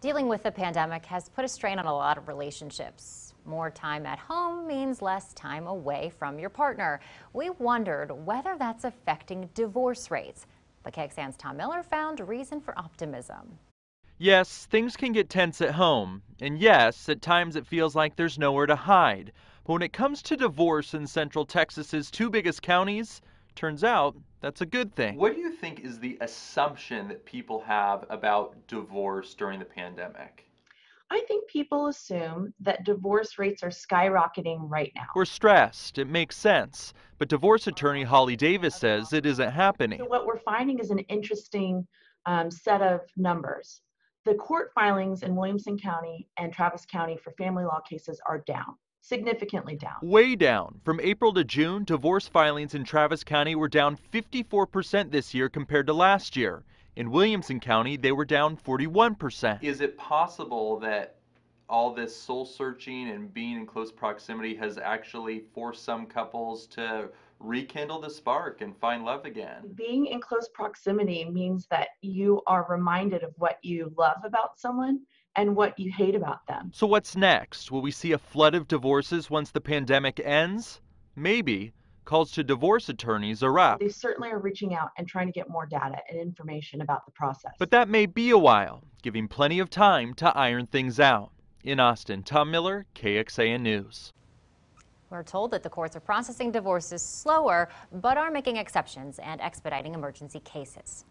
Dealing with the pandemic has put a strain on a lot of relationships. More time at home means less time away from your partner. We wondered whether that's affecting divorce rates. But KXAN's Tom Miller found reason for optimism. Yes, things can get tense at home. And yes, at times it feels like there's nowhere to hide. But when it comes to divorce in Central Texas's two biggest counties, Turns out that's a good thing. What do you think is the assumption that people have about divorce during the pandemic? I think people assume that divorce rates are skyrocketing right now. We're stressed. It makes sense. But divorce attorney Holly Davis says it isn't happening. So what we're finding is an interesting um, set of numbers. The court filings in Williamson County and Travis County for family law cases are down significantly down. Way down. From April to June, divorce filings in Travis County were down 54% this year compared to last year. In Williamson County, they were down 41%. Is it possible that all this soul searching and being in close proximity has actually forced some couples to rekindle the spark and find love again. Being in close proximity means that you are reminded of what you love about someone and what you hate about them. So, what's next? Will we see a flood of divorces once the pandemic ends? Maybe. Calls to divorce attorneys are up. They certainly are reaching out and trying to get more data and information about the process. But that may be a while, giving plenty of time to iron things out. In Austin, Tom Miller, KXAN News. We're told that the courts are processing divorces slower, but are making exceptions and expediting emergency cases.